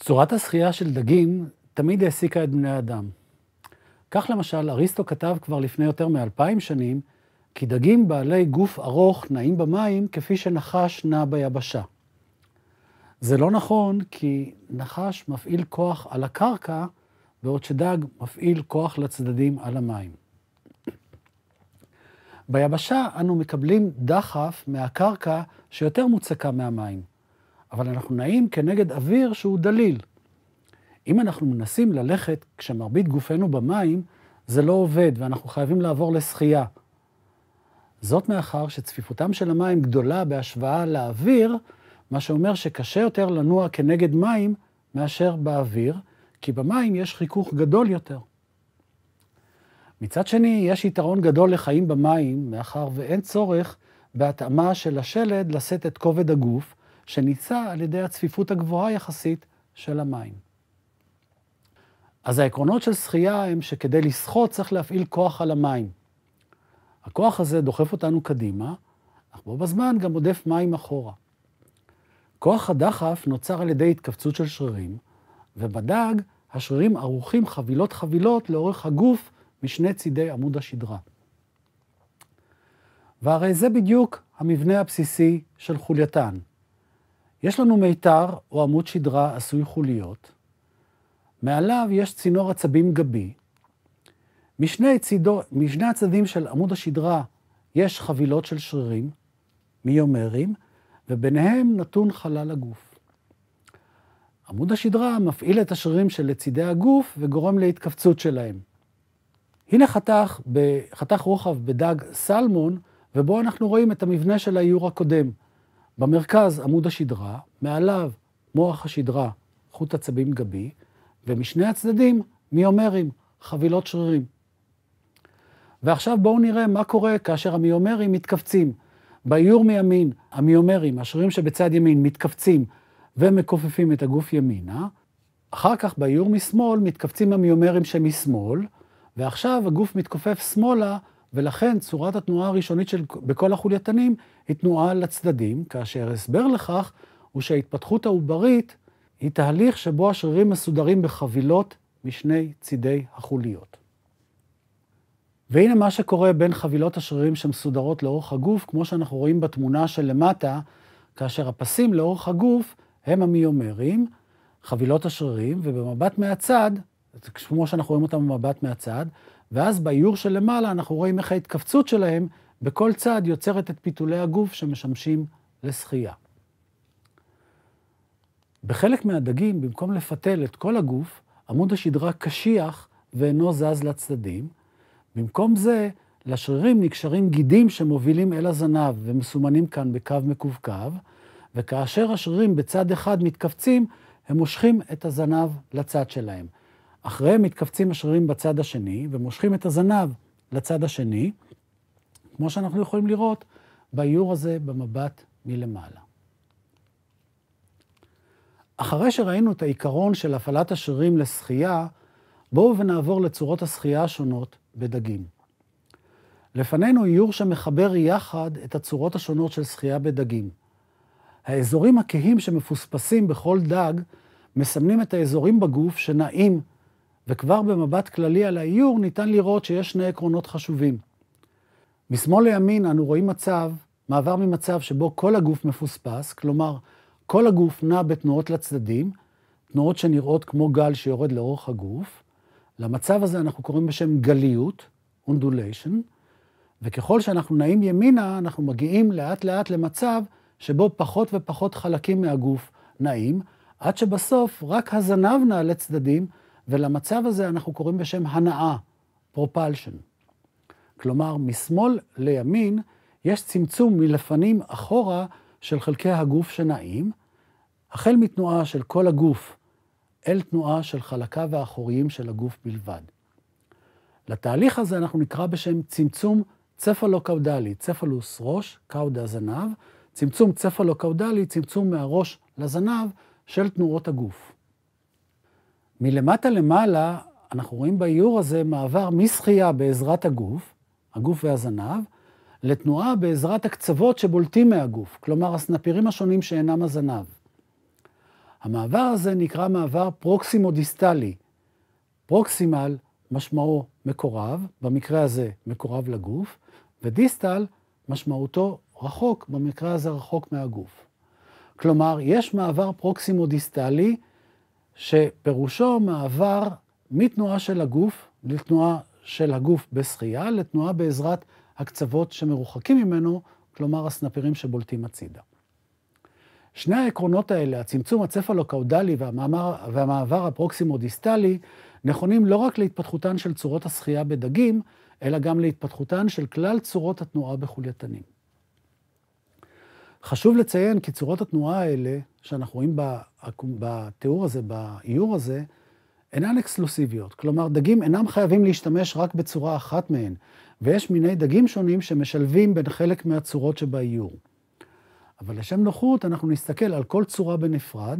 צורת השחייה של דגים תמיד העסיקה את בני האדם. כך למשל, אריסטו כתב כבר לפני יותר מאלפיים שנים, כי דגים בעלי גוף ארוך נעים במים כפי שנחש נע ביבשה. זה לא נכון, כי נחש מפעיל כוח על הקרקע, בעוד שדג מפעיל כוח לצדדים על המים. ביבשה אנו מקבלים דחף מהקרקע שיותר מוצקה מהמים. אבל אנחנו נעים כנגד אוויר שהוא דליל. אם אנחנו מנסים ללכת כשמרבית גופנו במים, זה לא עובד ואנחנו חייבים לעבור לשחייה. זאת מאחר שצפיפותם של המים גדולה בהשוואה לאוויר, מה שאומר שקשה יותר לנוע כנגד מים מאשר באוויר, כי במים יש חיכוך גדול יותר. מצד שני, יש יתרון גדול לחיים במים, מאחר ואין צורך בהתאמה של השלד לשאת את כובד הגוף, שניצה על ידי הצפיפות הגבוהה יחסית של המים. אז העקרונות של שחייה הם שכדי לשחות צריך להפעיל כוח על המים. הכוח הזה דוחף אותנו קדימה, אך בו בזמן גם עודף מים אחורה. כוח הדחף נוצר על ידי התכווצות של שרירים, ובדג השרירים ערוכים חבילות-חבילות לאורך הגוף משני צידי עמוד השדרה. והרי זה בדיוק המבנה הבסיסי של חולייתן. יש לנו מיתר או עמוד שדרה עשוי חוליות, מעליו יש צינור עצבים גבי. משני, צידו, משני הצדדים של עמוד השדרה יש חבילות של שרירים, מיומרים, וביניהם נתון חלל הגוף. עמוד השדרה מפעיל את השרירים שלצידי הגוף וגורם להתכווצות שלהם. הנה חתך, חתך רוחב בדג סלמון, ובו אנחנו רואים את המבנה של האיור הקודם. במרכז עמוד השדרה, מעליו מוח השדרה, חוט עצבים גבי, ומשני הצדדים מיומרים, חבילות שרירים. ועכשיו בואו נראה מה קורה כאשר המיומרים מתכווצים. באיור מימין, המיומרים, השרירים שבצד ימין, מתכווצים ומכופפים את הגוף ימינה. אחר כך באיור משמאל מתכווצים המיומרים שמשמאל, ועכשיו הגוף מתכופף שמאלה, ולכן צורת התנועה הראשונית של, בכל החולייתנים היא תנועה לצדדים, כאשר הסבר לכך הוא שההתפתחות העוברית היא תהליך שבו השרירים מסודרים בחבילות משני צידי החוליות. והנה מה שקורה בין חבילות השרירים שמסודרות לאורך הגוף, כמו שאנחנו רואים בתמונה שלמטה, כאשר הפסים לאורך הגוף הם המיומרים, חבילות השרירים, ובמבט מהצד, כמו שאנחנו רואים אותם במבט מהצד, ואז באיור שלמעלה אנחנו רואים איך ההתכווצות שלהם בכל צעד יוצרת את פיתולי הגוף שמשמשים לשחייה. בחלק מהדגים, במקום לפתל את כל הגוף, עמוד השדרה קשיח ואינו זז לצדדים. במקום זה, לשרירים נקשרים גידים שמובילים אל הזנב ומסומנים כאן בקו מקווקו, וכאשר השרירים בצד אחד מתכווצים, הם מושכים את הזנב לצד שלהם. אחריהם מתכווצים השרירים בצד השני ומושכים את הזנב לצד השני. כמו שאנחנו יכולים לראות באיור הזה במבט מלמעלה. אחרי שראינו את העיקרון של הפעלת השרירים לשחייה, בואו ונעבור לצורות השחייה השונות בדגים. לפנינו איור שמחבר יחד את הצורות השונות של שחייה בדגים. האזורים הכהים שמפוספסים בכל דג מסמנים את האזורים בגוף שנעים, וכבר במבט כללי על האיור ניתן לראות שיש שני עקרונות חשובים. משמאל לימין אנו רואים מצב, מעבר ממצב שבו כל הגוף מפוספס, כלומר, כל הגוף נע בתנועות לצדדים, תנועות שנראות כמו גל שיורד לאורך הגוף. למצב הזה אנחנו קוראים בשם גליות, אונדוליישן, וככל שאנחנו נעים ימינה, אנחנו מגיעים לאט-לאט למצב שבו פחות ופחות חלקים מהגוף נעים, עד שבסוף רק הזנב נע לצדדים, ולמצב הזה אנחנו קוראים בשם הנאה, פרופלשן. כלומר, משמאל לימין יש צמצום מלפנים אחורה של חלקי הגוף שנעים, החל מתנועה של כל הגוף אל תנועה של חלקיו האחוריים של הגוף בלבד. לתהליך הזה אנחנו נקרא בשם צמצום צפלו-קאודלי, צפלוס ראש, קאודה זנב, צמצום צפלו-קאודלי, צמצום מהראש לזנב של תנועות הגוף. מלמטה למעלה אנחנו רואים באיור הזה מעבר משחייה בעזרת הגוף הגוף והזנב, לתנועה בעזרת הקצוות שבולטים מהגוף, כלומר הסנפירים השונים שאינם הזנב. המעבר הזה נקרא מעבר פרוקסימו-דיסטלי. פרוקסימל משמעו מקורב, במקרה הזה מקורב לגוף, ודיסטל משמעותו רחוק, במקרה הזה רחוק מהגוף. כלומר, יש מעבר פרוקסימו-דיסטלי, שפירושו מעבר מתנועה של הגוף לתנועה של הגוף בשחייה לתנועה בעזרת הקצוות שמרוחקים ממנו, כלומר הסנפירים שבולטים הצידה. שני העקרונות האלה, הצמצום הצפלוקאודלי והמעבר, והמעבר הפרוקסימו-דיסטלי, נכונים לא רק להתפתחותן של צורות השחייה בדגים, אלא גם להתפתחותן של כלל צורות התנועה בחולייתנים. חשוב לציין כי צורות התנועה האלה, שאנחנו רואים בתיאור הזה, באיור הזה, אינן אקסקלוסיביות, כלומר דגים אינם חייבים להשתמש רק בצורה אחת מהן, ויש מיני דגים שונים שמשלבים בין חלק מהצורות שבאיור. אבל לשם נוחות אנחנו נסתכל על כל צורה בנפרד,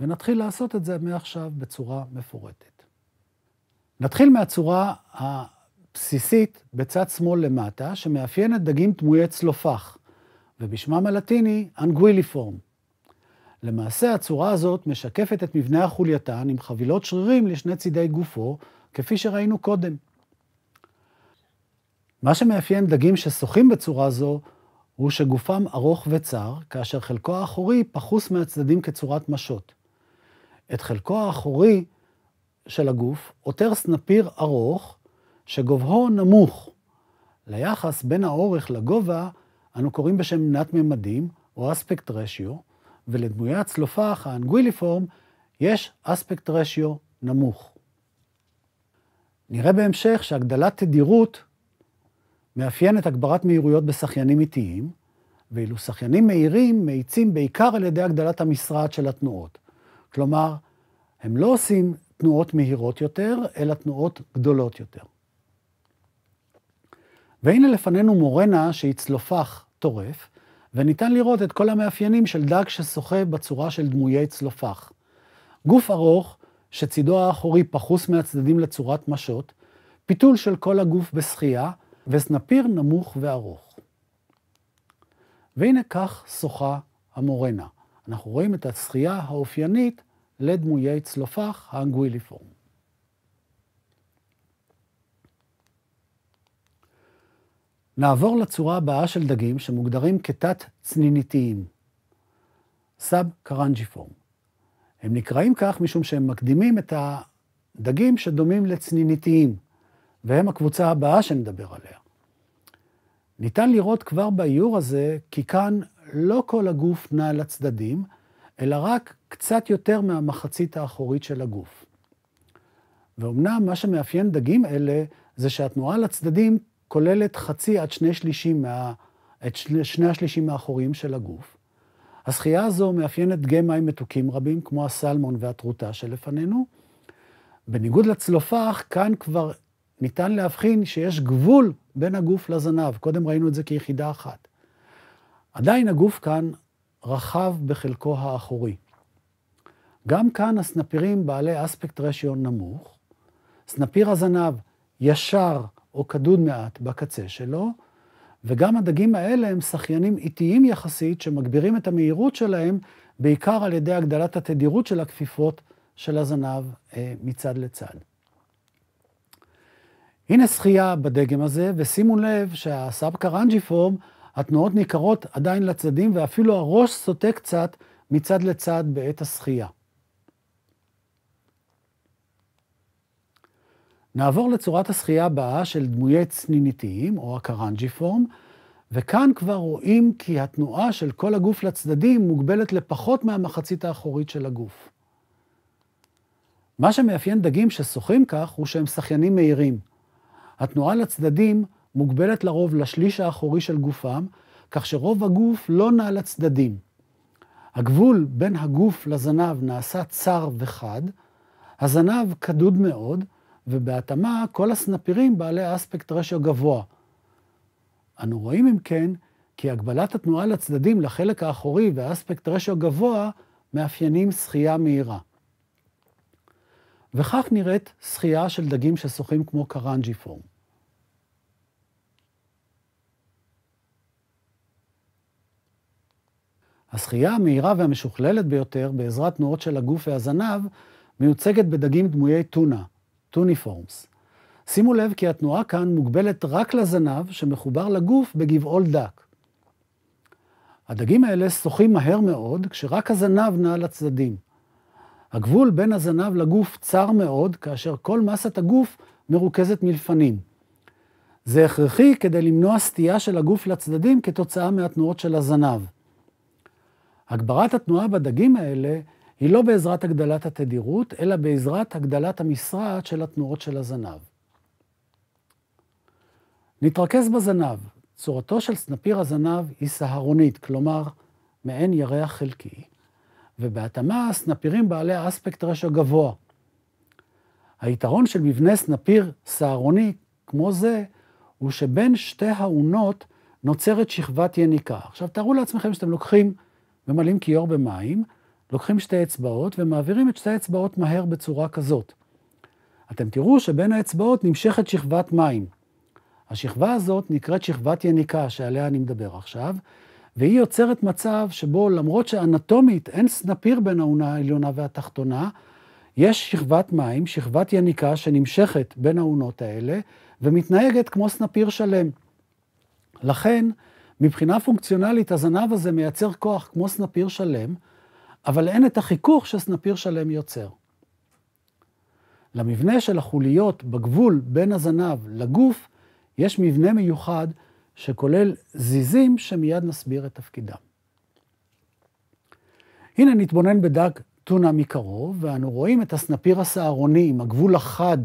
ונתחיל לעשות את זה מעכשיו בצורה מפורטת. נתחיל מהצורה הבסיסית בצד שמאל למטה, שמאפיינת דגים דמויי צלופח, ובשמם הלטיני אנגוויליפורם. למעשה הצורה הזאת משקפת את מבנה החולייתן עם חבילות שרירים לשני צידי גופו, כפי שראינו קודם. מה שמאפיין דגים ששוחים בצורה זו, הוא שגופם ארוך וצר, כאשר חלקו האחורי פחוס מהצדדים כצורת משות. את חלקו האחורי של הגוף עותר סנפיר ארוך, שגובהו נמוך. ליחס בין האורך לגובה אנו קוראים בשם נת ממדים, או אספקט רשיו, ולדמויי הצלופח, האנגוויליפורם, יש אספקט רשיו נמוך. נראה בהמשך שהגדלת תדירות מאפיינת הגברת מהירויות בשחיינים איטיים, ואילו שחיינים מהירים מאיצים בעיקר על ידי הגדלת המשרעת של התנועות. כלומר, הם לא עושים תנועות מהירות יותר, אלא תנועות גדולות יותר. והנה לפנינו מורנה שהיא צלופח טורף, וניתן לראות את כל המאפיינים של דג ששוחה בצורה של דמויי צלופח. גוף ארוך, שצידו האחורי פחוס מהצדדים לצורת משות, פיתול של כל הגוף בשחייה, וסנפיר נמוך וארוך. והנה כך שוחה המורנה. אנחנו רואים את השחייה האופיינית לדמויי צלופח האנגוויליפורם. נעבור לצורה הבאה של דגים שמוגדרים כתת-צניניתיים, סאב-קרנג'יפורם. הם נקראים כך משום שהם מקדימים את הדגים שדומים לצניניתיים, והם הקבוצה הבאה שנדבר עליה. ניתן לראות כבר באיור הזה כי כאן לא כל הגוף נע לצדדים, אלא רק קצת יותר מהמחצית האחורית של הגוף. ואומנם מה שמאפיין דגים אלה זה שהתנועה לצדדים כוללת חצי עד שני שלישים מה... את שני, שני השלישים האחוריים של הגוף. הזכייה הזו מאפיינת דגי מים מתוקים רבים, כמו הסלמון והטרוטה שלפנינו. בניגוד לצלופח, כאן כבר ניתן להבחין שיש גבול בין הגוף לזנב. קודם ראינו את זה כיחידה אחת. עדיין הגוף כאן רחב בחלקו האחורי. גם כאן הסנפירים בעלי אספקט רשיון נמוך. סנפיר הזנב ישר או כדוד מעט בקצה שלו, וגם הדגים האלה הם שחיינים איטיים יחסית, שמגבירים את המהירות שלהם, בעיקר על ידי הגדלת התדירות של הכפיפות של הזנב אה, מצד לצד. הנה שחייה בדגם הזה, ושימו לב שהסאב פורם, התנועות ניכרות עדיין לצדדים, ואפילו הראש סוטה קצת מצד לצד בעת השחייה. נעבור לצורת השחייה הבאה של דמויי צניניתיים, או הקרנג'יפורם, וכאן כבר רואים כי התנועה של כל הגוף לצדדים מוגבלת לפחות מהמחצית האחורית של הגוף. מה שמאפיין דגים ששוחים כך הוא שהם שחיינים מהירים. התנועה לצדדים מוגבלת לרוב לשליש האחורי של גופם, כך שרוב הגוף לא נע לצדדים. הגבול בין הגוף לזנב נעשה צר וחד, הזנב קדוד מאוד, ובהתאמה כל הסנפירים בעלי אספקט רשיו גבוה. אנו רואים אם כן, כי הגבלת התנועה לצדדים לחלק האחורי והאספקט רשיו גבוה מאפיינים שחייה מהירה. וכך נראית שחייה של דגים ששוחים כמו פורם. השחייה המהירה והמשוכללת ביותר בעזרת תנועות של הגוף והזנב מיוצגת בדגים דמויי טונה, טוניפורמס. שימו לב כי התנועה כאן מוגבלת רק לזנב שמחובר לגוף בגבעול דק. הדגים האלה שוחים מהר מאוד כשרק הזנב נע לצדדים. הגבול בין הזנב לגוף צר מאוד כאשר כל מסת הגוף מרוכזת מלפנים. זה הכרחי כדי למנוע סטייה של הגוף לצדדים כתוצאה מהתנועות של הזנב. הגברת התנועה בדגים האלה היא לא בעזרת הגדלת התדירות, אלא בעזרת הגדלת המשרעת של התנועות של הזנב. נתרכז בזנב. צורתו של סנפיר הזנב היא סהרונית, כלומר, מעין ירח חלקי, ובהתאמה סנפירים בעלי האספקט רשע גבוה. היתרון של מבנה סנפיר סהרוני כמו זה, הוא שבין שתי האונות נוצרת שכבת יניקה. עכשיו תארו לעצמכם שאתם לוקחים, ומלאים כיור במים, לוקחים שתי אצבעות ומעבירים את שתי האצבעות מהר בצורה כזאת. אתם תראו שבין האצבעות נמשכת שכבת מים. השכבה הזאת נקראת שכבת יניקה, שעליה אני מדבר עכשיו, והיא יוצרת מצב שבו למרות שאנטומית אין סנפיר בין האונה העליונה והתחתונה, יש שכבת מים, שכבת יניקה שנמשכת בין האונות האלה, ומתנהגת כמו סנפיר שלם. לכן, מבחינה פונקציונלית, הזנב הזה מייצר כוח כמו סנפיר שלם, אבל אין את החיכוך שסנפיר שלם יוצר. למבנה של החוליות בגבול בין הזנב לגוף, יש מבנה מיוחד שכולל זיזים שמיד נסביר את תפקידם. הנה נתבונן בדג טונה מקרוב, ואנו רואים את הסנפיר הסהרוני עם הגבול החד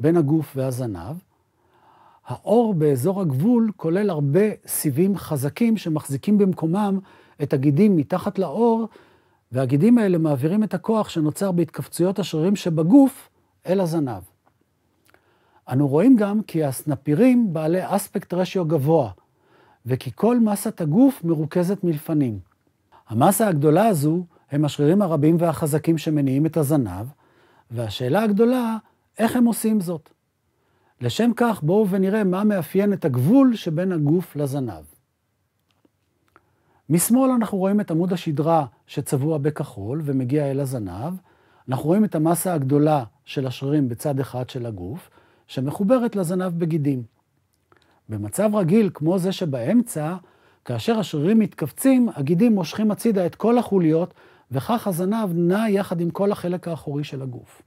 בין הגוף והזנב. האור באזור הגבול כולל הרבה סיבים חזקים שמחזיקים במקומם את הגידים מתחת לאור, והגידים האלה מעבירים את הכוח שנוצר בהתכווצויות השרירים שבגוף אל הזנב. אנו רואים גם כי הסנפירים בעלי אספקט רשיו גבוה, וכי כל מסת הגוף מרוכזת מלפנים. המסה הגדולה הזו הם השרירים הרבים והחזקים שמניעים את הזנב, והשאלה הגדולה, איך הם עושים זאת? לשם כך, בואו ונראה מה מאפיין את הגבול שבין הגוף לזנב. משמאל אנחנו רואים את עמוד השדרה שצבוע בכחול ומגיע אל הזנב. אנחנו רואים את המסה הגדולה של השרירים בצד אחד של הגוף, שמחוברת לזנב בגידים. במצב רגיל, כמו זה שבאמצע, כאשר השרירים מתכווצים, הגידים מושכים הצידה את כל החוליות, וכך הזנב נע יחד עם כל החלק האחורי של הגוף.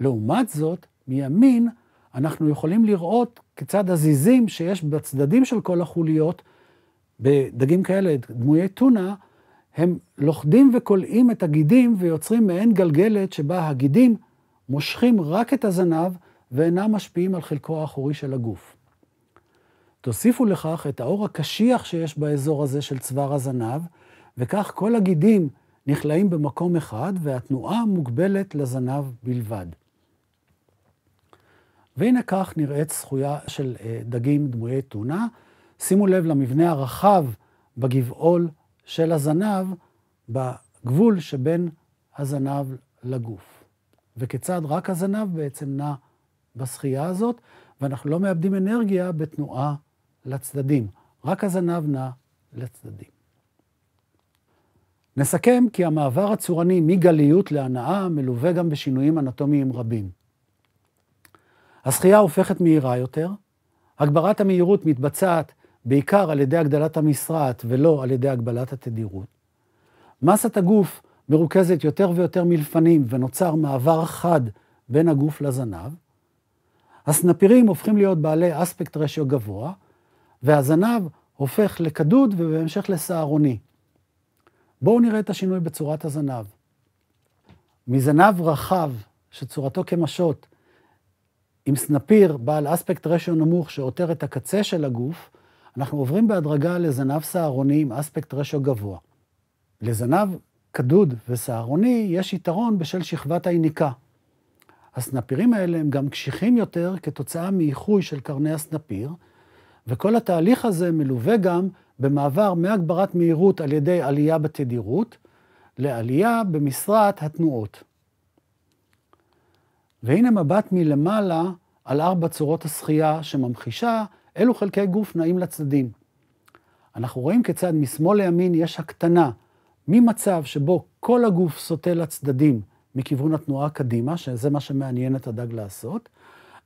לעומת זאת, מימין אנחנו יכולים לראות כיצד הזיזים שיש בצדדים של כל החוליות, בדגים כאלה, דמויי טונה, הם לוכדים וכולאים את הגידים ויוצרים מעין גלגלת שבה הגידים מושכים רק את הזנב ואינם משפיעים על חלקו האחורי של הגוף. תוסיפו לכך את האור הקשיח שיש באזור הזה של צוואר הזנב, וכך כל הגידים נכלאים במקום אחד והתנועה מוגבלת לזנב בלבד. והנה כך נראית זכויה של אה, דגים דמויי תונה. שימו לב למבנה הרחב בגבעול של הזנב בגבול שבין הזנב לגוף. וכיצד רק הזנב בעצם נע בשחייה הזאת, ואנחנו לא מאבדים אנרגיה בתנועה לצדדים. רק הזנב נע לצדדים. נסכם כי המעבר הצורני מגליות להנאה מלווה גם בשינויים אנטומיים רבים. השחייה הופכת מהירה יותר, הגברת המהירות מתבצעת בעיקר על ידי הגדלת המשרעת ולא על ידי הגבלת התדירות. מסת הגוף מרוכזת יותר ויותר מלפנים ונוצר מעבר חד בין הגוף לזנב. הסנפירים הופכים להיות בעלי אספקט רשיו גבוה, והזנב הופך לכדוד ובהמשך לסהרוני. בואו נראה את השינוי בצורת הזנב. מזנב רחב, שצורתו כמשות, עם סנפיר בעל אספקט רשיו נמוך שעוטר את הקצה של הגוף, אנחנו עוברים בהדרגה לזנב סהרוני עם אספקט רשו גבוה. לזנב כדוד וסהרוני יש יתרון בשל שכבת היניקה. הסנפירים האלה הם גם קשיחים יותר כתוצאה מאיחוי של קרני הסנפיר, וכל התהליך הזה מלווה גם במעבר מהגברת מהירות על ידי עלייה בתדירות, לעלייה במשרת התנועות. והנה מבט מלמעלה על ארבע צורות השחייה שממחישה אילו חלקי גוף נעים לצדדים. אנחנו רואים כיצד משמאל לימין יש הקטנה ממצב שבו כל הגוף סוטה לצדדים מכיוון התנועה קדימה, שזה מה שמעניין את הדג לעשות,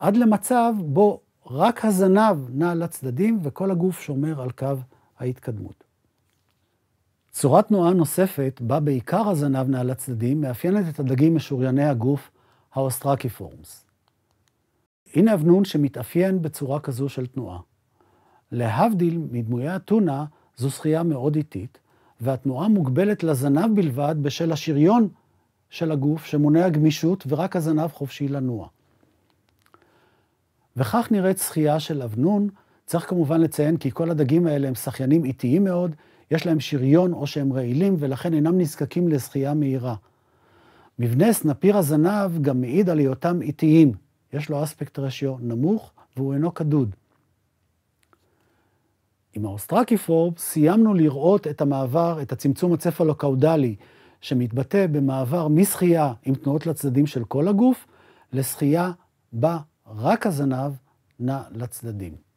עד למצב בו רק הזנב נע לצדדים וכל הגוף שומר על קו ההתקדמות. צורת תנועה נוספת, בה בעיקר הזנב נע לצדדים, מאפיינת את הדגים משורייני הגוף, האוסטרקיפורמס. הנה אבנון שמתאפיין בצורה כזו של תנועה. להבדיל מדמויי אתונה, זו שחייה מאוד איטית, והתנועה מוגבלת לזנב בלבד בשל השריון של הגוף שמונע גמישות ורק הזנב חופשי לנוע. וכך נראית שחייה של אבנון. צריך כמובן לציין כי כל הדגים האלה הם שחיינים איטיים מאוד, יש להם שריון או שהם רעילים ולכן אינם נזקקים לזכייה מהירה. מבנה סנפיר הזנב גם מעיד על היותם איטיים, יש לו אספקט רשיו נמוך והוא אינו קדוד. עם האוסטרקיפורב סיימנו לראות את המעבר, את הצמצום הצפלוקאודלי, שמתבטא במעבר משחייה עם תנועות לצדדים של כל הגוף, לשחייה בה רק הזנב נע לצדדים.